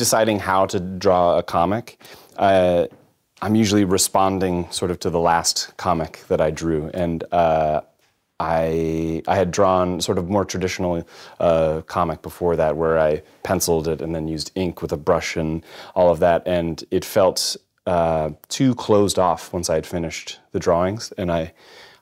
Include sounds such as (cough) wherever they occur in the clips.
deciding how to draw a comic, uh, I'm usually responding sort of to the last comic that I drew, and uh, I I had drawn sort of more traditional uh, comic before that, where I penciled it and then used ink with a brush and all of that, and it felt uh, too closed off once I had finished the drawings, and I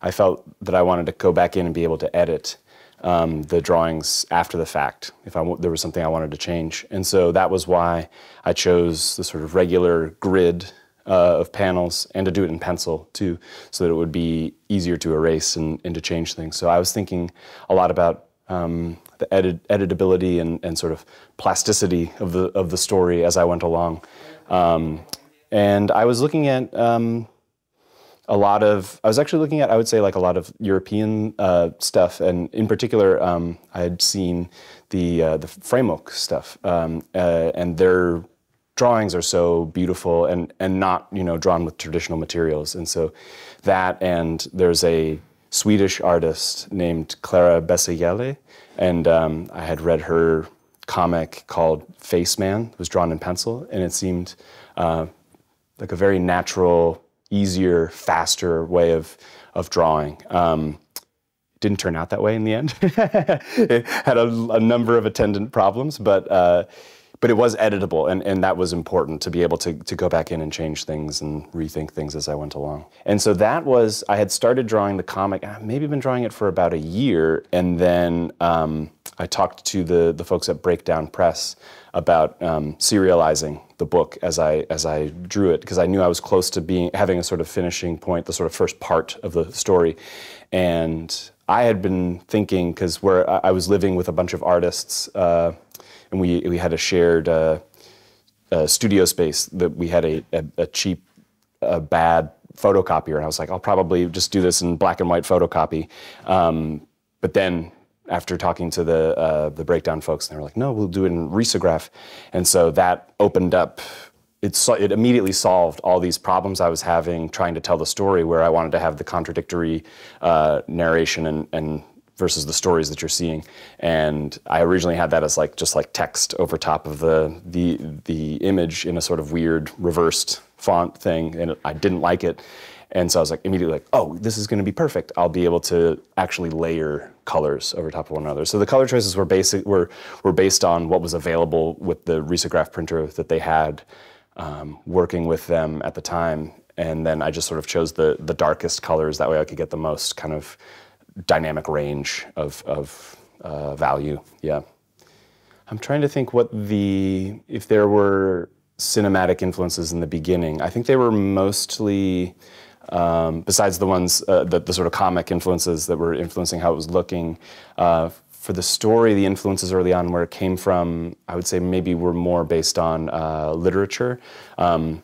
I felt that I wanted to go back in and be able to edit um, the drawings after the fact if there was something I wanted to change. And so that was why I chose the sort of regular grid uh, of panels and to do it in pencil too, so that it would be easier to erase and, and to change things. So I was thinking a lot about um, the edit editability and, and sort of plasticity of the, of the story as I went along. Um, and I was looking at um, a lot of i was actually looking at i would say like a lot of european uh, stuff and in particular um, i had seen the uh, the framework stuff um, uh, and their drawings are so beautiful and and not you know drawn with traditional materials and so that and there's a swedish artist named clara Bessayele, and um, i had read her comic called face man it was drawn in pencil and it seemed uh, like a very natural easier, faster way of, of drawing. Um, didn't turn out that way in the end. it (laughs) had a, a, number of attendant problems, but uh, but it was editable, and, and that was important to be able to, to go back in and change things and rethink things as I went along. And so that was, I had started drawing the comic, ah, maybe been drawing it for about a year, and then um, I talked to the, the folks at Breakdown Press about um, serializing the book as I as I drew it because I knew I was close to being having a sort of finishing point, the sort of first part of the story, and I had been thinking because where I was living with a bunch of artists, uh, and we we had a shared uh, uh, studio space that we had a, a, a cheap, a bad photocopier, and I was like, I'll probably just do this in black and white photocopy, um, but then after talking to the uh, the breakdown folks, and they were like, "No, we'll do it in risograph," and so that opened up. It, so, it immediately solved all these problems I was having trying to tell the story, where I wanted to have the contradictory uh, narration and, and versus the stories that you're seeing. And I originally had that as like just like text over top of the the the image in a sort of weird reversed font thing, and I didn't like it. And so I was like immediately like, oh, this is going to be perfect. I'll be able to actually layer colors over top of one another. So the color choices were basic were were based on what was available with the risograph printer that they had um, working with them at the time. And then I just sort of chose the the darkest colors. That way I could get the most kind of dynamic range of of uh, value. Yeah. I'm trying to think what the if there were cinematic influences in the beginning. I think they were mostly um, besides the ones uh, the, the, sort of comic influences that were influencing how it was looking. Uh, for the story, the influences early on where it came from, I would say maybe were more based on uh, literature. Um,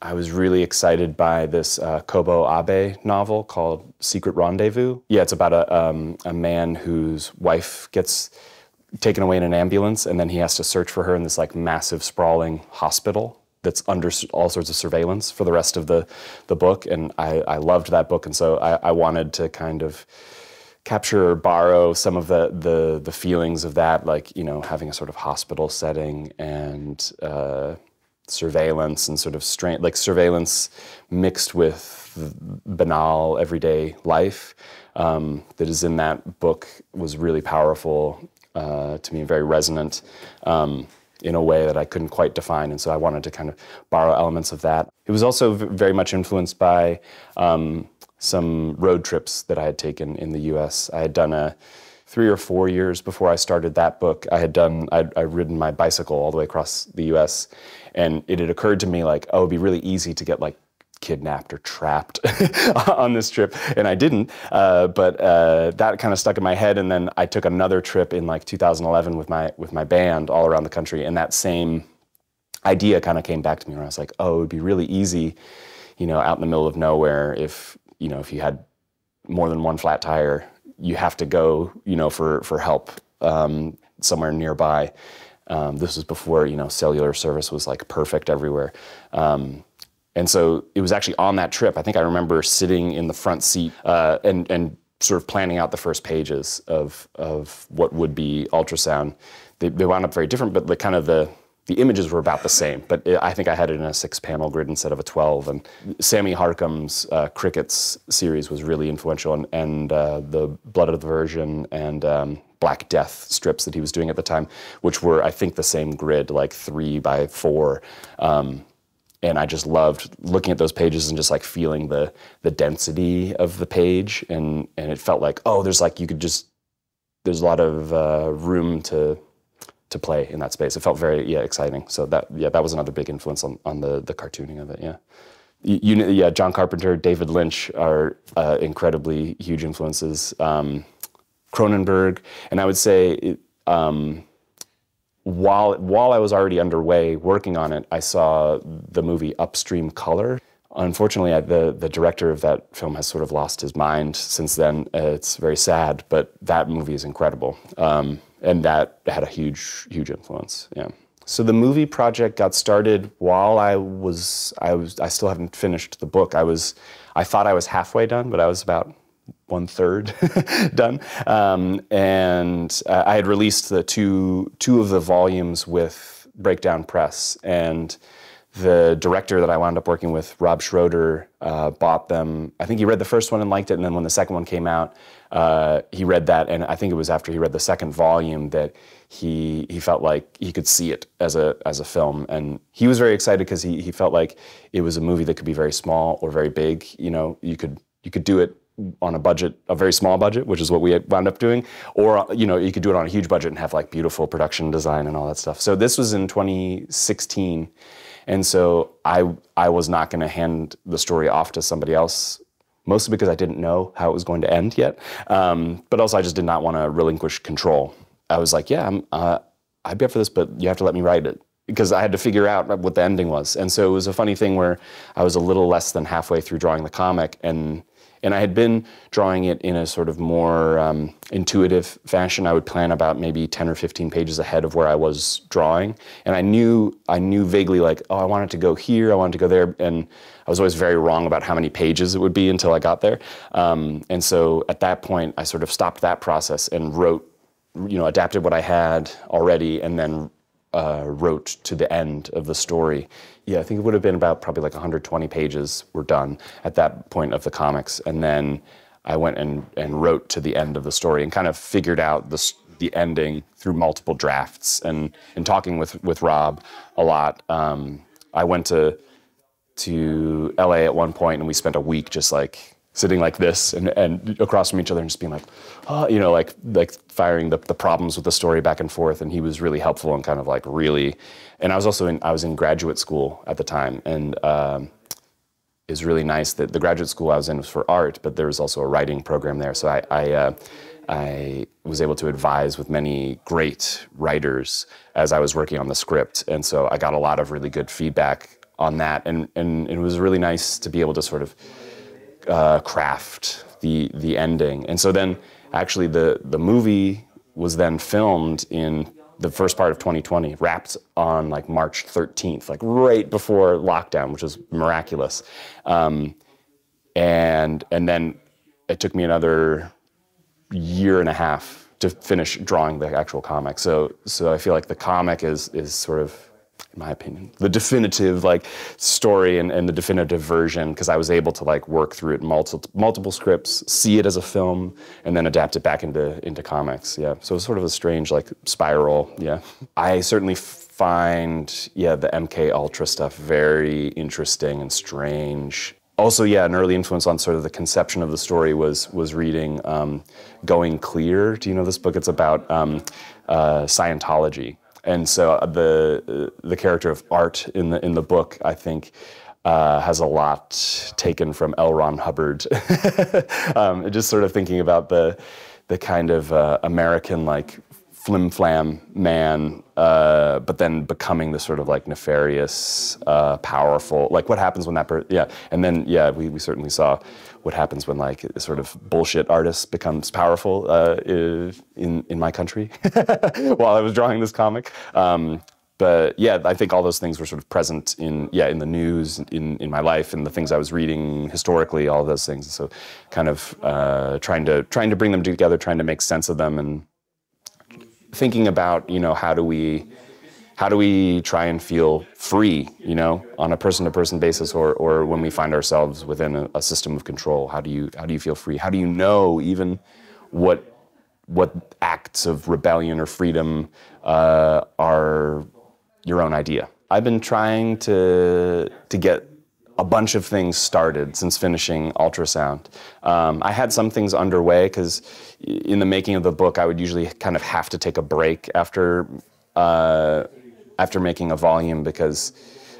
I was really excited by this uh, Kobo Abe novel called Secret Rendezvous. Yeah, it's about a, um, a man whose wife gets taken away in an ambulance, and then he has to search for her in this like massive, sprawling hospital that's under all sorts of surveillance for the rest of the, the book. And I, I loved that book. And so I, I wanted to kind of capture or borrow some of the, the, the feelings of that, like, you know, having a sort of hospital setting and uh, surveillance and sort of strain, like surveillance mixed with banal everyday life um, that is in that book was really powerful uh, to me and very resonant. Um, in a way that I couldn't quite define. And so I wanted to kind of borrow elements of that. It was also very much influenced by um, some road trips that I had taken in the US. I had done a three or four years before I started that book, I had done, I'd, I'd, ridden my bicycle all the way across the US. And it had occurred to me, like, oh, it'd be really easy to get like kidnapped or trapped (laughs) on this trip and i didn't uh, but uh, that kind of stuck in my head and then i took another trip in like 2011 with my with my band all around the country and that same idea kind of came back to me where i was like oh it would be really easy you know out in the middle of nowhere if you know if you had more than one flat tire you have to go you know for for help um, somewhere nearby um, this was before you know cellular service was like perfect everywhere um, and so it was actually on that trip. I think I remember sitting in the front seat uh, and and sort of planning out the first pages of of what would be ultrasound. They, they wound up very different, but the kind of the the images were about the same, but it, I think I had it in a six-panel grid instead of a 12. And Sammy Harkham's uh, Crickets series was really influential, and, and uh, the Blood of the Virgin and um, Black Death strips that he was doing at the time, which were, I think, the same grid, like three by four. Um, and I just loved looking at those pages and just like feeling the the density of the page and and it felt like oh there's like you could just there's a lot of uh, room to to play in that space. It felt very yeah exciting. So that yeah that was another big influence on, on the the cartooning of it. Yeah. You, you yeah, John Carpenter, David Lynch are uh, incredibly huge influences. Um, Cronenberg, and I would say it, um, while while I was already underway working on it, I saw the movie Upstream Color. Unfortunately, I, the the director of that film has sort of lost his mind since then. Uh, it's very sad, but that movie is incredible, um, and that had a huge huge influence. Yeah. So the movie project got started while I was I was I still haven't finished the book. I was I thought I was halfway done, but I was about one third (laughs) done. Um, and uh, I had released the two two of the volumes with Breakdown Press, and the director that I wound up working with, Rob Schroeder, uh, bought them. I think he read the first one and liked it, and then when the second one came out, uh, he read that, and I think it was after he read the second volume that he he felt like he could see it as a as a film, and he was very excited because he he felt like it was a movie that could be very small or very big. You know, you could you could do it on a budget, a very small budget, which is what we wound up doing, or you know, you could do it on a huge budget and have like beautiful production design and all that stuff. So this was in 2016, and so I I was not going to hand the story off to somebody else, mostly because I didn't know how it was going to end yet, um, but also I just did not want to relinquish control. I was like, yeah, I'm, uh, I'd be up for this, but you have to let me write it because I had to figure out what the ending was, and so it was a funny thing where I was a little less than halfway through drawing the comic and and I had been drawing it in a sort of more um, intuitive fashion. I would plan about maybe 10 or 15 pages ahead of where I was drawing. And I knew, I knew vaguely like, oh, I wanted to go here, I wanted to go there. And I was always very wrong about how many pages it would be until I got there. Um, and so at that point, I sort of stopped that process and wrote you know adapted what I had already and then uh, wrote to the end of the story. Yeah, I think it would have been about probably like 120 pages were done at that point of the comics, and then I went and and wrote to the end of the story and kind of figured out the the ending through multiple drafts and and talking with with Rob a lot. Um, I went to to LA at one point and we spent a week just like sitting like this and, and across from each other and just being like, oh, you know, like like firing the, the problems with the story back and forth. And he was really helpful and kind of like really. And I was also in I was in graduate school at the time, and um, is really nice that the graduate school I was in was for art, but there was also a writing program there. So I I, uh, I was able to advise with many great writers as I was working on the script, and so I got a lot of really good feedback on that, and and it was really nice to be able to sort of uh, craft the the ending. And so then actually the the movie was then filmed in the first part of 2020, wrapped on like March 13th, like right before lockdown, which was miraculous. Um, and and then it took me another year and a half to finish drawing the actual comic. So so I feel like the comic is is sort of in my opinion, the definitive like story and, and the definitive version because I was able to like work through it multiple multiple scripts, see it as a film, and then adapt it back into into comics. Yeah, so it was sort of a strange like spiral. Yeah, I certainly find yeah the MK Ultra stuff very interesting and strange. Also, yeah, an early influence on sort of the conception of the story was was reading um, Going Clear. Do you know this book? It's about um, uh, Scientology and so uh, the uh, the character of Art in the in the book, I think. Uh, has a lot taken from L. Ron Hubbard. (laughs) um, just sort of thinking about the the kind of uh, American like flim flam man, uh, but then becoming the sort of like nefarious, uh, powerful. Like what happens when that person? Yeah, and then yeah, we, we certainly saw what happens when like a sort of bullshit artist becomes powerful uh, in in my country (laughs) while I was drawing this comic. Um, but yeah, I think all those things were sort of present in yeah in the news, in in my life, and the things I was reading historically, all those things. So, kind of uh, trying to trying to bring them together, trying to make sense of them, and thinking about, you know, how do we how do we try and feel free, you know, on a person to person basis or, or when we find ourselves within a, a, system of control? How do you how do you feel free? How do you know even what what acts of rebellion or freedom uh, are your own idea? I've been trying to to get a bunch of things started since finishing ultrasound. Um, I had some things underway because in the making of the book, I would usually kind of have to take a break after uh, after making a volume because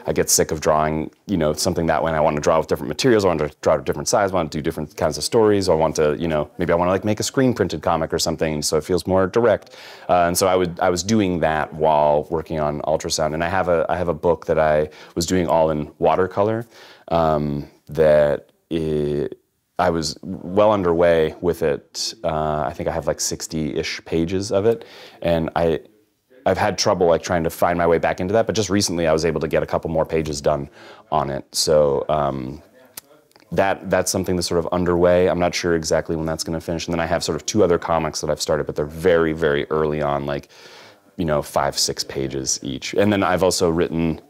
I get sick of drawing, you know, something that And I want to draw with different materials, I want to draw different size, I want to do different kinds of stories, I want to, you know, maybe I want to like make a screen printed comic or something, so it feels more direct. Uh, and so I would I was doing that while working on ultrasound, and I have a I have a book that I was doing all in watercolor um, that. It, I was well underway with it. Uh, I think I have like 60 ish pages of it. And I, I've had trouble like trying to find my way back into that, but just recently I was able to get a couple more pages done on it. So um, that that's something that's sort of underway. I'm not sure exactly when that's going to finish. And then I have sort of two other comics that I've started, but they're very very early on, like you know five six pages each. And then I've also written.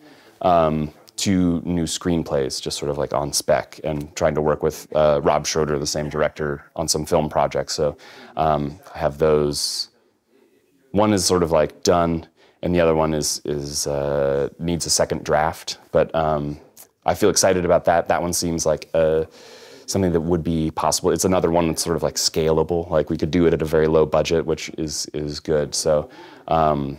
Um, two new screenplays, just sort of like on spec, and trying to work with uh, Rob Schroeder, the same director, on some film projects. So um, I have those one is sort of like done, and the other one is is uh, needs a second draft. But um, I feel excited about that. That one seems like a, uh, something that would be possible. It's another one that's sort of like scalable. Like we could do it at a very low budget, which is is good. So. Um,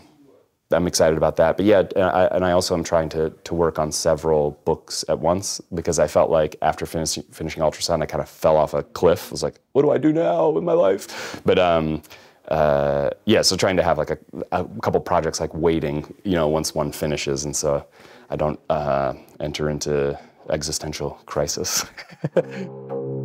I'm excited about that, but yeah, and I, and I also am trying to to work on several books at once because I felt like after finishing finishing ultrasound, I kind of fell off a cliff. I was like, "What do I do now with my life?" But um, uh, yeah, so trying to have like a, a, couple projects like waiting, you know, once one finishes, and so I don't uh, enter into existential crisis. (laughs)